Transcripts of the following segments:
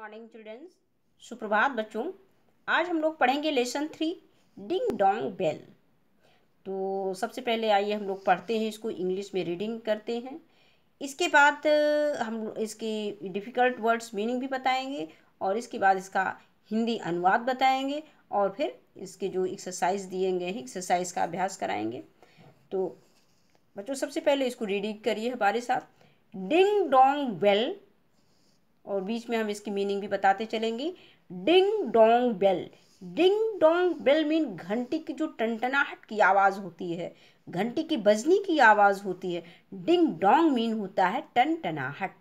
morning children's सुप्रभात बच्चों आज हम लोग पढ़ेंगे lesson three ding dong bell तो सबसे पहले आइए हम लोग पढ़ते हैं इसको इंग्लिश में रीडिंग करते हैं इसके बाद हम इसके डिफ़िकल्ट वर्ड्स मीनिंग भी बताएंगे और इसके बाद इसका हिंदी अनुवाद बताएंगे और फिर इसके जो एक्सरसाइज दिए गए हैं एक्सरसाइज का अभ्यास कराएंगे तो बच्चों सबसे पहले इसको रीडिंग करिए हमारे साथ डिंग डोंग बेल और बीच में हम इसकी मीनिंग भी बताते चलेंगे ding dong bell ding dong bell mean घंटी की जो टनटनाहट की आवाज़ होती है घंटी की बजनी की आवाज़ होती है डिंग डोंग मीन होता है टनटनाहट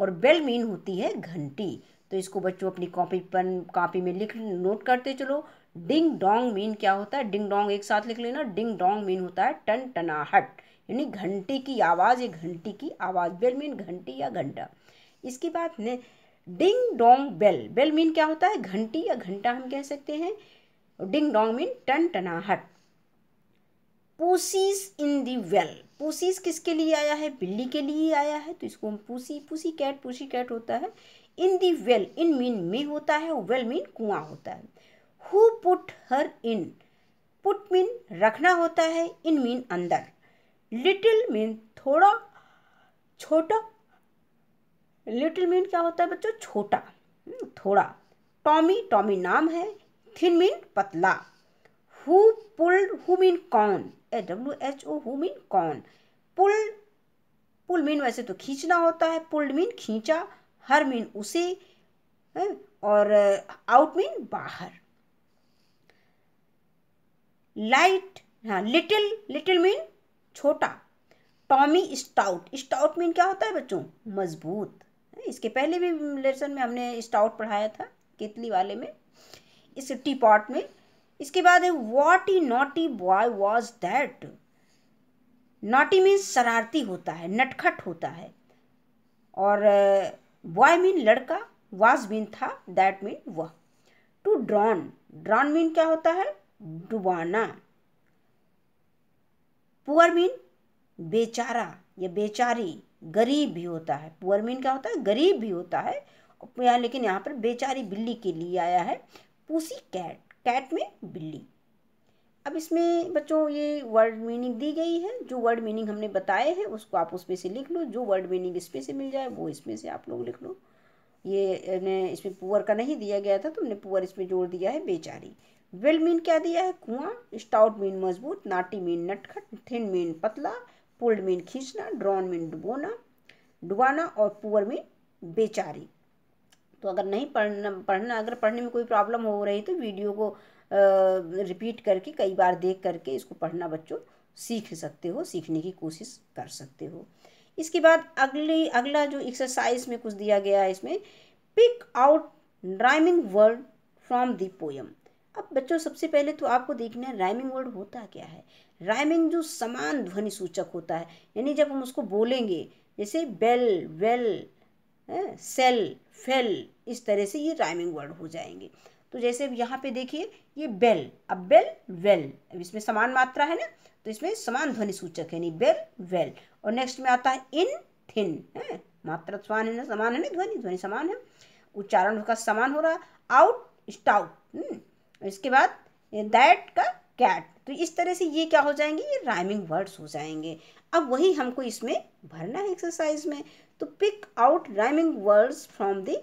और बेल मीन होती है घंटी तो इसको बच्चों अपनी कॉपी पन कॉपी में लिख नोट करते चलो डिंग डोंग मीन क्या होता है डिंग डोंग एक साथ लिख लेना डिंग डोंग मीन होता है टन टनाहट यानी घंटी की आवाज़ या घंटी की आवाज़ बेल मीन घंटी या घंटा इसके बाद ने ding dong bell bell mean क्या होता है घंटी या घंटा हम कह सकते हैं डिंग डोंग मीन टन टनाहट pussy's in the well pussy's किसके लिए आया है बिल्ली के लिए आया है तो इसको हम पूसी पूसी कैट पूसी कैट होता है इन दी वेल इन मीन में होता है वेल मीन कुआं होता है who put her in put mean रखना होता है इन मीन अंदर लिटिल मीन थोड़ा छोटा लिटिल मीन क्या होता है बच्चों छोटा हम्म, थोड़ा टॉमी टॉमी नाम है थिन मीन पतला हु पुल्ड हु मीन कौन A W H O who mean कौन पुल्ड पुल मीन वैसे तो खींचना होता है पुल्ड मीन खींचा हर मीन उसे हम्म, और आउट मीन बाहर लाइट हाँ लिटिल लिटिल मीन छोटा टॉमी स्टाउट स्टाउट मीन क्या होता है बच्चों मजबूत इसके पहले भी लेसन में हमने स्टाउट पढ़ाया था केतली वाले में इस टी पॉट में इसके बाद है what a naughty boy was that naughty means शरारती होता है नटखट होता है और बॉय मीन लड़का वॉज मीन था दैट मीन वह टू ड्रॉन ड्रॉन मीन क्या होता है डुबाना पुअर मीन बेचारा या बेचारी गरीब भी होता है पुअर मीन क्या होता है गरीब भी होता है यहाँ लेकिन यहाँ पर बेचारी बिल्ली के लिए आया है पूसी कैट कैट में बिल्ली अब इसमें बच्चों ये वर्ड मीनिंग दी गई है जो वर्ड मीनिंग हमने बताए हैं उसको आप उसमें से लिख लो जो वर्ड मीनिंग इसमें से मिल जाए वो इसमें से आप लोग लिख लो ये ने इसमें पुअर का नहीं दिया गया था तो हमने पुअर इसमें जोड़ दिया है बेचारी वेल मीन क्या दिया है कुआं स्टाउट मीन मजबूत नाटी मीन नटखट थिन मीन पतला पुल्ड मीन खींचना ड्रॉन मीन डुबोना डुबाना और पुअर मीन बेचारी तो अगर नहीं पढ़ना पढ़ना अगर पढ़ने में कोई प्रॉब्लम हो रही तो वीडियो को रिपीट करके कई बार देख करके इसको पढ़ना बच्चों सीख सकते हो सीखने की कोशिश कर सकते हो इसके बाद अगली अगला जो एक्सरसाइज में कुछ दिया गया है इसमें pick out rhyming word from the poem अब बच्चों सबसे पहले तो आपको देखना है राइमिंग वर्ड होता क्या है राइमिंग जो समान ध्वनि सूचक होता है यानी जब हम उसको बोलेंगे जैसे बेल वेल सेल फेल इस तरह से ये राइमिंग वर्ड हो जाएंगे तो जैसे अब यहाँ पे देखिए ये बेल अब बेल वेल अब इसमें समान मात्रा है ना तो इसमें समान ध्वनि सूचक है यानी बेल वेल और नेक्स्ट में आता है इन थिन है मात्रा समान है ना समान है ना ध्वनि ध्वनि समान है उच्चारण का समान हो रहा आउट स्टाउट इसके बाद दैट का कैट तो इस तरह से ये क्या हो जाएंगे ये राइमिंग वर्ड्स हो जाएंगे अब वही हमको इसमें भरना है एक्सरसाइज में तो pick out rhyming words from the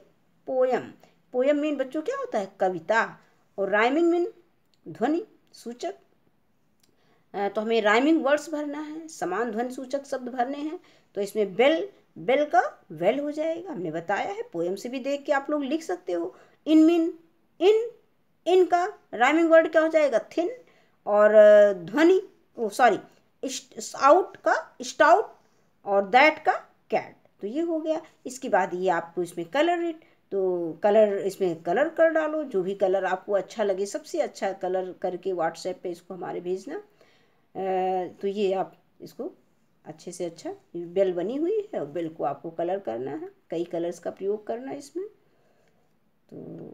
poem poem mean बच्चों क्या होता है कविता और राइमिंग मीन ध्वनि सूचक तो हमें राइमिंग वर्ड्स भरना है समान ध्वनि सूचक शब्द भरने हैं तो इसमें बेल बेल का वेल हो जाएगा हमने बताया है पोएम से भी देख के आप लोग लिख सकते हो इन मीन इन इनका राइमिंग वर्ड क्या हो जाएगा थिन और ध्वनि सॉरी आउट का स्टाउट और दैट का कैट तो ये हो गया इसके बाद ये आपको इसमें कलर इट तो कलर इसमें कलर कर डालो जो भी कलर आपको अच्छा लगे सबसे अच्छा कलर करके व्हाट्सएप पे इसको हमारे भेजना तो ये आप इसको अच्छे से अच्छा बेल बनी हुई है और बेल को आपको कलर करना है कई कलर्स का प्रयोग करना है इसमें तो